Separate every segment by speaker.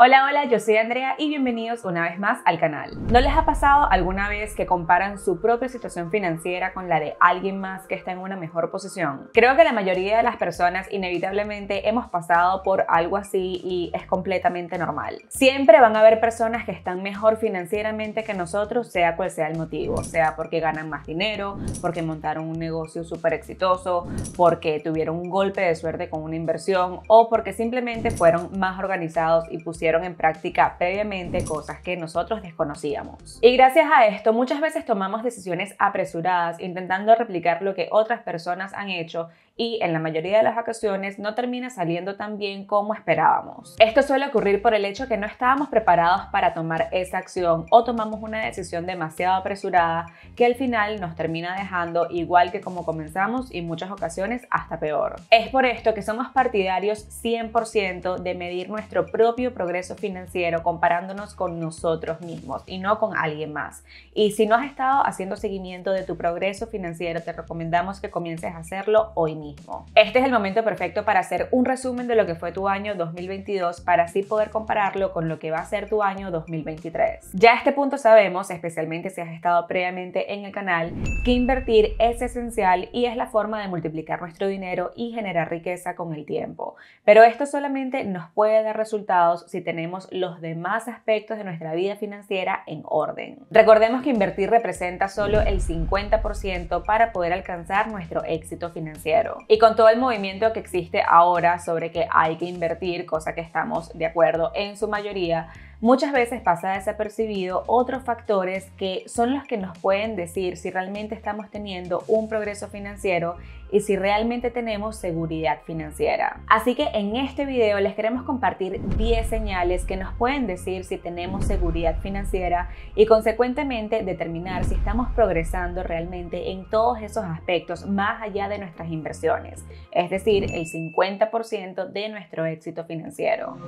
Speaker 1: Hola, hola, yo soy Andrea y bienvenidos una vez más al canal. ¿No les ha pasado alguna vez que comparan su propia situación financiera con la de alguien más que está en una mejor posición? Creo que la mayoría de las personas inevitablemente hemos pasado por algo así y es completamente normal. Siempre van a haber personas que están mejor financieramente que nosotros, sea cual sea el motivo, sea porque ganan más dinero, porque montaron un negocio súper exitoso, porque tuvieron un golpe de suerte con una inversión o porque simplemente fueron más organizados y pusieron en práctica previamente cosas que nosotros desconocíamos. Y gracias a esto muchas veces tomamos decisiones apresuradas intentando replicar lo que otras personas han hecho y en la mayoría de las ocasiones no termina saliendo tan bien como esperábamos. Esto suele ocurrir por el hecho que no estábamos preparados para tomar esa acción o tomamos una decisión demasiado apresurada que al final nos termina dejando igual que como comenzamos y en muchas ocasiones hasta peor. Es por esto que somos partidarios 100% de medir nuestro propio progreso financiero comparándonos con nosotros mismos y no con alguien más. Y si no has estado haciendo seguimiento de tu progreso financiero, te recomendamos que comiences a hacerlo hoy mismo. Este es el momento perfecto para hacer un resumen de lo que fue tu año 2022 para así poder compararlo con lo que va a ser tu año 2023. Ya a este punto sabemos, especialmente si has estado previamente en el canal, que invertir es esencial y es la forma de multiplicar nuestro dinero y generar riqueza con el tiempo. Pero esto solamente nos puede dar resultados si tenemos los demás aspectos de nuestra vida financiera en orden. Recordemos que invertir representa solo el 50% para poder alcanzar nuestro éxito financiero. Y con todo el movimiento que existe ahora sobre que hay que invertir, cosa que estamos de acuerdo en su mayoría, muchas veces pasa desapercibido otros factores que son los que nos pueden decir si realmente estamos teniendo un progreso financiero y si realmente tenemos seguridad financiera. Así que en este video les queremos compartir 10 señales que nos pueden decir si tenemos seguridad financiera y consecuentemente determinar si estamos progresando realmente en todos esos aspectos más allá de nuestras inversiones, es decir, el 50% de nuestro éxito financiero.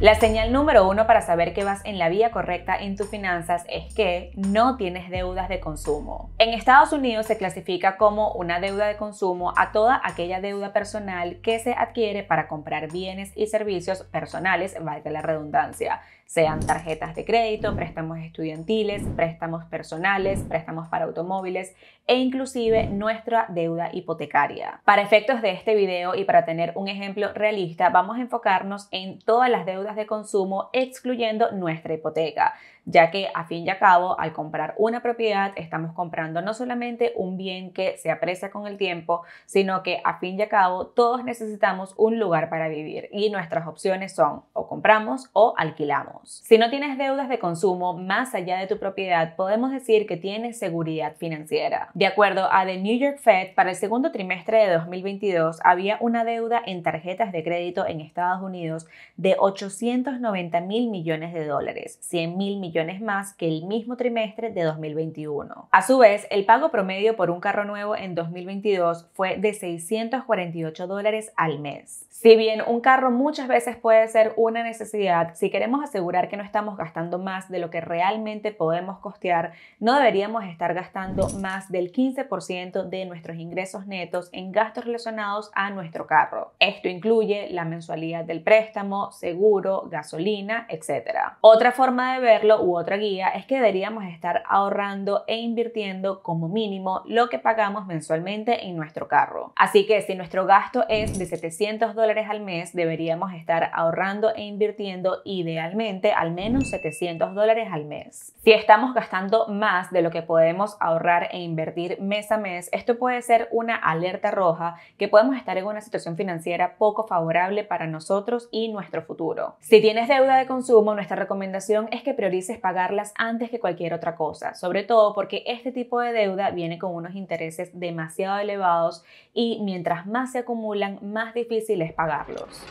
Speaker 1: La señal número uno para saber que vas en la vía correcta en tus finanzas es que no tienes deudas de consumo. En Estados Unidos se clasifica como una deuda de consumo a toda aquella deuda personal que se adquiere para comprar bienes y servicios personales, valga la redundancia, sean tarjetas de crédito, préstamos estudiantiles, préstamos personales, préstamos para automóviles e inclusive nuestra deuda hipotecaria. Para efectos de este video y para tener un ejemplo realista, vamos a enfocarnos en todas las deudas de consumo excluyendo nuestra hipoteca, ya que a fin y a cabo, al comprar una propiedad, estamos comprando no solamente un bien que se aprecia con el tiempo, sino que a fin y a cabo todos necesitamos un lugar para vivir y nuestras opciones son o compramos o alquilamos. Si no tienes deudas de consumo más allá de tu propiedad, podemos decir que tienes seguridad financiera. De acuerdo a The New York Fed, para el segundo trimestre de 2022 había una deuda en tarjetas de crédito en Estados Unidos de 890 mil millones de dólares, 100 mil millones más que el mismo trimestre de 2021. A su vez, el pago promedio por un carro nuevo en 2022 fue de 648 dólares al mes. Si bien un carro muchas veces puede ser una necesidad, si queremos asegurar que no estamos gastando más de lo que realmente podemos costear, no deberíamos estar gastando más del 15% de nuestros ingresos netos en gastos relacionados a nuestro carro. Esto incluye la mensualidad del préstamo, seguro, gasolina, etc. Otra forma de verlo u otra guía es que deberíamos estar ahorrando e invirtiendo como mínimo lo que pagamos mensualmente en nuestro carro. Así que si nuestro gasto es de 700 dólares al mes, deberíamos estar ahorrando e invirtiendo idealmente al menos 700 dólares al mes. Si estamos gastando más de lo que podemos ahorrar e invertir mes a mes, esto puede ser una alerta roja que podemos estar en una situación financiera poco favorable para nosotros y nuestro futuro. Si tienes deuda de consumo, nuestra recomendación es que priorices pagarlas antes que cualquier otra cosa, sobre todo porque este tipo de deuda viene con unos intereses demasiado elevados y mientras más se acumulan, más difícil es pagarlos.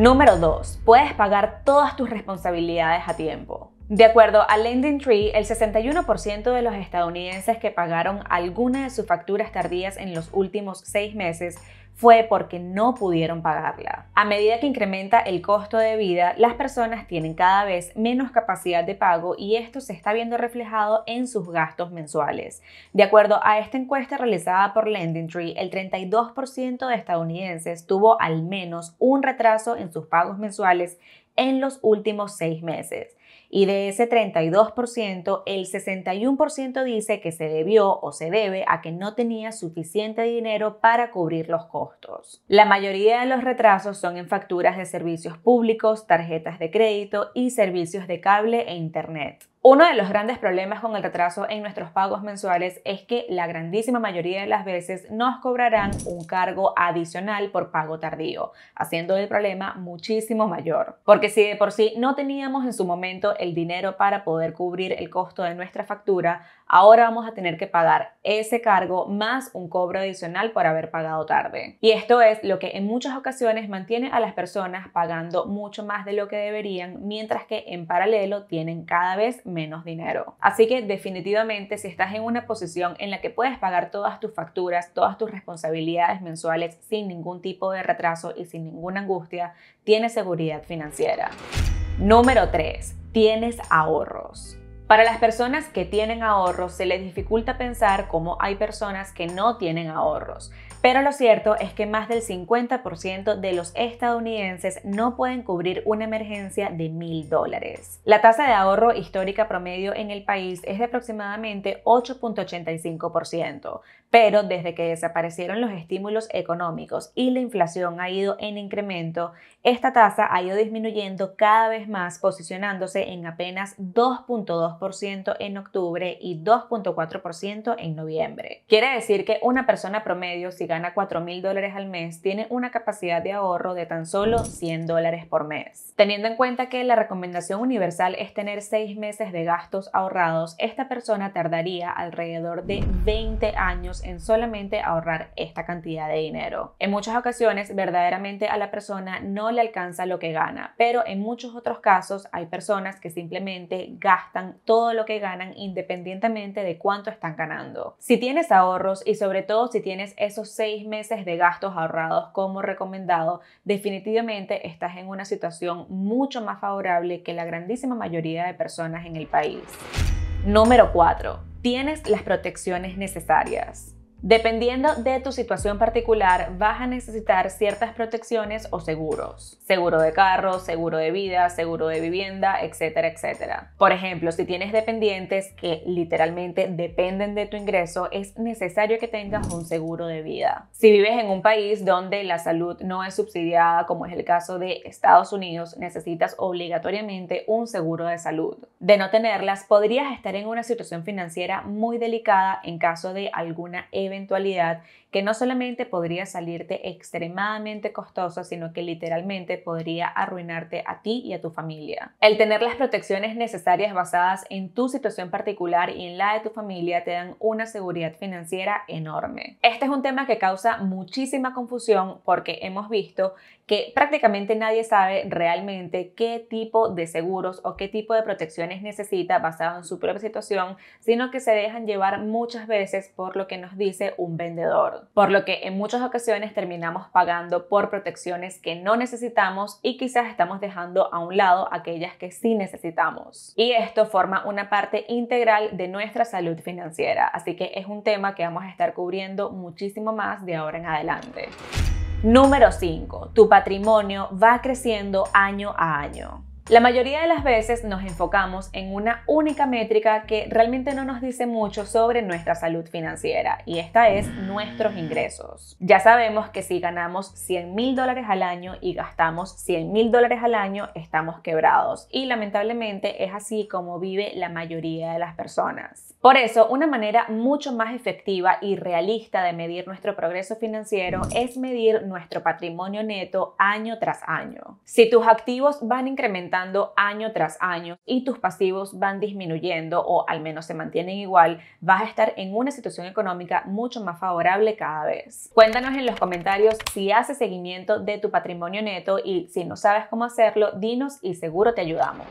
Speaker 1: Número 2. Puedes pagar todas tus responsabilidades a tiempo. De acuerdo a Tree, el 61% de los estadounidenses que pagaron alguna de sus facturas tardías en los últimos seis meses fue porque no pudieron pagarla. A medida que incrementa el costo de vida, las personas tienen cada vez menos capacidad de pago y esto se está viendo reflejado en sus gastos mensuales. De acuerdo a esta encuesta realizada por LendingTree, el 32% de estadounidenses tuvo al menos un retraso en sus pagos mensuales en los últimos seis meses. Y de ese 32%, el 61% dice que se debió o se debe a que no tenía suficiente dinero para cubrir los costos. La mayoría de los retrasos son en facturas de servicios públicos, tarjetas de crédito y servicios de cable e internet. Uno de los grandes problemas con el retraso en nuestros pagos mensuales es que la grandísima mayoría de las veces nos cobrarán un cargo adicional por pago tardío, haciendo el problema muchísimo mayor. Porque si de por sí no teníamos en su momento el dinero para poder cubrir el costo de nuestra factura, ahora vamos a tener que pagar ese cargo más un cobro adicional por haber pagado tarde. Y esto es lo que en muchas ocasiones mantiene a las personas pagando mucho más de lo que deberían, mientras que en paralelo tienen cada vez menos dinero. Así que definitivamente si estás en una posición en la que puedes pagar todas tus facturas, todas tus responsabilidades mensuales sin ningún tipo de retraso y sin ninguna angustia, tienes seguridad financiera. Número 3. Tienes ahorros. Para las personas que tienen ahorros, se les dificulta pensar cómo hay personas que no tienen ahorros. Pero lo cierto es que más del 50% de los estadounidenses no pueden cubrir una emergencia de mil dólares. La tasa de ahorro histórica promedio en el país es de aproximadamente 8.85%, pero desde que desaparecieron los estímulos económicos y la inflación ha ido en incremento, esta tasa ha ido disminuyendo cada vez más, posicionándose en apenas 2.2% en octubre y 2.4% en noviembre. Quiere decir que una persona promedio, gana $4,000 mil dólares al mes tiene una capacidad de ahorro de tan solo 100 dólares por mes. Teniendo en cuenta que la recomendación universal es tener 6 meses de gastos ahorrados, esta persona tardaría alrededor de 20 años en solamente ahorrar esta cantidad de dinero. En muchas ocasiones, verdaderamente a la persona no le alcanza lo que gana, pero en muchos otros casos hay personas que simplemente gastan todo lo que ganan independientemente de cuánto están ganando. Si tienes ahorros y sobre todo si tienes esos seis meses de gastos ahorrados como recomendado, definitivamente estás en una situación mucho más favorable que la grandísima mayoría de personas en el país. Número 4. Tienes las protecciones necesarias. Dependiendo de tu situación particular, vas a necesitar ciertas protecciones o seguros. Seguro de carro, seguro de vida, seguro de vivienda, etcétera, etcétera. Por ejemplo, si tienes dependientes que literalmente dependen de tu ingreso, es necesario que tengas un seguro de vida. Si vives en un país donde la salud no es subsidiada, como es el caso de Estados Unidos, necesitas obligatoriamente un seguro de salud. De no tenerlas, podrías estar en una situación financiera muy delicada en caso de alguna eventualidad que no solamente podría salirte extremadamente costoso, sino que literalmente podría arruinarte a ti y a tu familia. El tener las protecciones necesarias basadas en tu situación particular y en la de tu familia te dan una seguridad financiera enorme. Este es un tema que causa muchísima confusión porque hemos visto que prácticamente nadie sabe realmente qué tipo de seguros o qué tipo de protecciones necesita basado en su propia situación, sino que se dejan llevar muchas veces por lo que nos dice un vendedor por lo que en muchas ocasiones terminamos pagando por protecciones que no necesitamos y quizás estamos dejando a un lado aquellas que sí necesitamos. Y esto forma una parte integral de nuestra salud financiera, así que es un tema que vamos a estar cubriendo muchísimo más de ahora en adelante. Número 5. Tu patrimonio va creciendo año a año. La mayoría de las veces nos enfocamos en una única métrica que realmente no nos dice mucho sobre nuestra salud financiera y esta es nuestros ingresos. Ya sabemos que si ganamos 100 mil dólares al año y gastamos 100 mil dólares al año estamos quebrados y lamentablemente es así como vive la mayoría de las personas. Por eso una manera mucho más efectiva y realista de medir nuestro progreso financiero es medir nuestro patrimonio neto año tras año. Si tus activos van incrementando año tras año y tus pasivos van disminuyendo o al menos se mantienen igual, vas a estar en una situación económica mucho más favorable cada vez. Cuéntanos en los comentarios si haces seguimiento de tu patrimonio neto y si no sabes cómo hacerlo, dinos y seguro te ayudamos.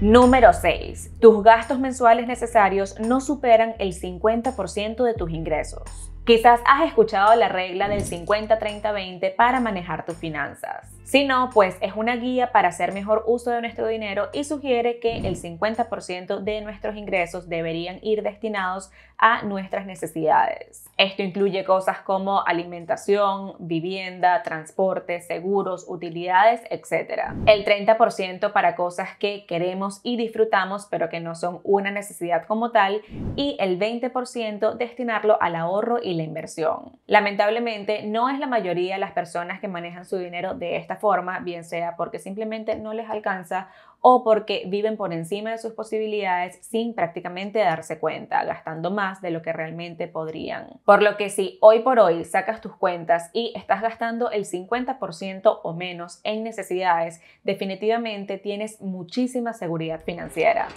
Speaker 1: Número 6. Tus gastos mensuales necesarios no superan el 50% de tus ingresos. Quizás has escuchado la regla del 50-30-20 para manejar tus finanzas. Si no, pues es una guía para hacer mejor uso de nuestro dinero y sugiere que el 50% de nuestros ingresos deberían ir destinados a nuestras necesidades. Esto incluye cosas como alimentación, vivienda, transporte, seguros, utilidades, etc. El 30% para cosas que queremos y disfrutamos pero que no son una necesidad como tal y el 20% destinarlo al ahorro y la inversión. Lamentablemente, no es la mayoría de las personas que manejan su dinero de esta forma, bien sea porque simplemente no les alcanza o porque viven por encima de sus posibilidades sin prácticamente darse cuenta, gastando más de lo que realmente podrían. Por lo que si hoy por hoy sacas tus cuentas y estás gastando el 50% o menos en necesidades, definitivamente tienes muchísima seguridad financiera.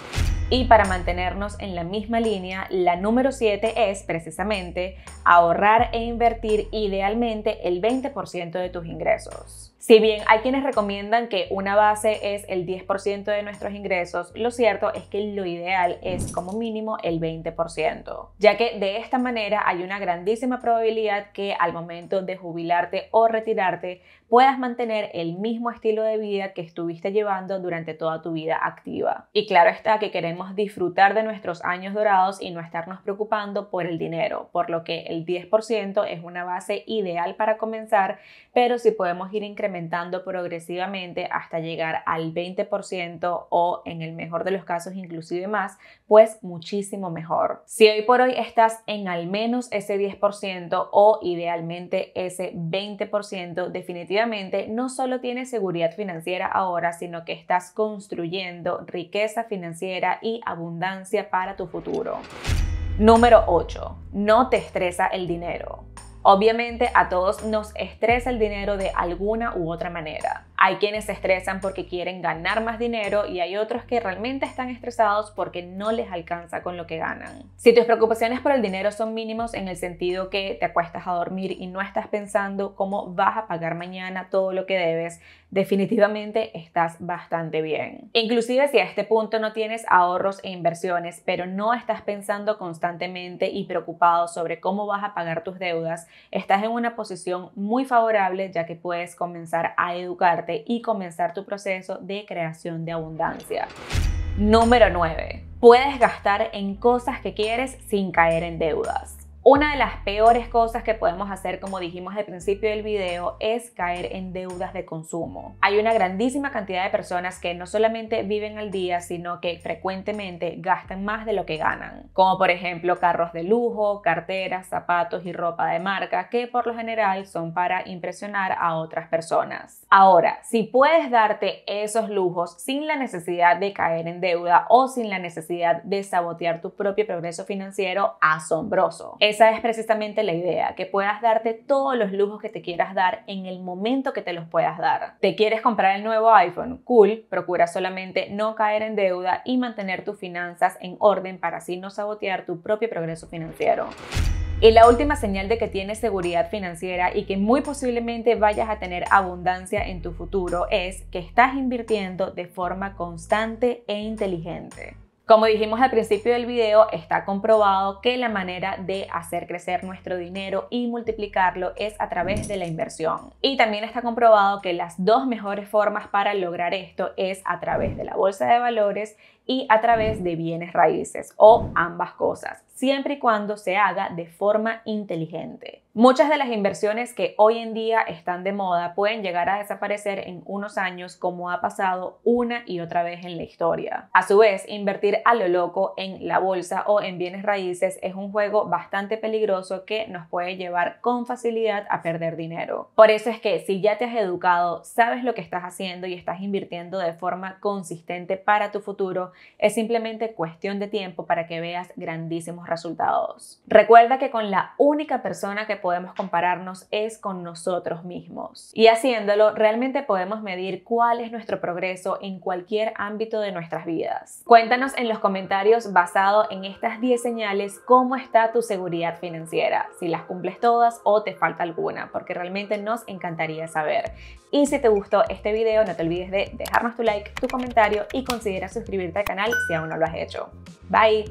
Speaker 1: Y para mantenernos en la misma línea, la número 7 es precisamente ahorrar e invertir idealmente el 20% de tus ingresos. Si bien hay quienes recomiendan que una base es el 10% de nuestros ingresos, lo cierto es que lo ideal es como mínimo el 20%, ya que de esta manera hay una grandísima probabilidad que al momento de jubilarte o retirarte puedas mantener el mismo estilo de vida que estuviste llevando durante toda tu vida activa. Y claro está que queremos disfrutar de nuestros años dorados y no estarnos preocupando por el dinero, por lo que el 10% es una base ideal para comenzar, pero si podemos ir incrementando progresivamente hasta llegar al 20% o en el mejor de los casos inclusive más, pues muchísimo mejor. Si hoy por hoy estás en al menos ese 10% o idealmente ese 20%, definitivamente no solo tienes seguridad financiera ahora, sino que estás construyendo riqueza financiera y abundancia para tu futuro. Número 8. No te estresa el dinero. Obviamente a todos nos estresa el dinero de alguna u otra manera. Hay quienes se estresan porque quieren ganar más dinero y hay otros que realmente están estresados porque no les alcanza con lo que ganan. Si tus preocupaciones por el dinero son mínimos en el sentido que te acuestas a dormir y no estás pensando cómo vas a pagar mañana todo lo que debes, definitivamente estás bastante bien. Inclusive si a este punto no tienes ahorros e inversiones, pero no estás pensando constantemente y preocupado sobre cómo vas a pagar tus deudas, estás en una posición muy favorable ya que puedes comenzar a educarte y comenzar tu proceso de creación de abundancia. Número 9. Puedes gastar en cosas que quieres sin caer en deudas. Una de las peores cosas que podemos hacer, como dijimos al principio del video, es caer en deudas de consumo. Hay una grandísima cantidad de personas que no solamente viven al día, sino que frecuentemente gastan más de lo que ganan, como por ejemplo carros de lujo, carteras, zapatos y ropa de marca, que por lo general son para impresionar a otras personas. Ahora, si puedes darte esos lujos sin la necesidad de caer en deuda o sin la necesidad de sabotear tu propio progreso financiero, asombroso. Esa es precisamente la idea, que puedas darte todos los lujos que te quieras dar en el momento que te los puedas dar. ¿Te quieres comprar el nuevo iPhone? Cool, procura solamente no caer en deuda y mantener tus finanzas en orden para así no sabotear tu propio progreso financiero. Y la última señal de que tienes seguridad financiera y que muy posiblemente vayas a tener abundancia en tu futuro es que estás invirtiendo de forma constante e inteligente. Como dijimos al principio del video, está comprobado que la manera de hacer crecer nuestro dinero y multiplicarlo es a través de la inversión. Y también está comprobado que las dos mejores formas para lograr esto es a través de la bolsa de valores y a través de bienes raíces o ambas cosas, siempre y cuando se haga de forma inteligente. Muchas de las inversiones que hoy en día están de moda pueden llegar a desaparecer en unos años como ha pasado una y otra vez en la historia. A su vez, invertir a lo loco en la bolsa o en bienes raíces es un juego bastante peligroso que nos puede llevar con facilidad a perder dinero. Por eso es que si ya te has educado, sabes lo que estás haciendo y estás invirtiendo de forma consistente para tu futuro, es simplemente cuestión de tiempo para que veas grandísimos resultados. Recuerda que con la única persona que podemos compararnos es con nosotros mismos. Y haciéndolo, realmente podemos medir cuál es nuestro progreso en cualquier ámbito de nuestras vidas. Cuéntanos en los comentarios basado en estas 10 señales cómo está tu seguridad financiera, si las cumples todas o te falta alguna, porque realmente nos encantaría saber. Y si te gustó este video, no te olvides de dejarnos tu like, tu comentario y considera suscribirte al canal si aún no lo has hecho. Bye.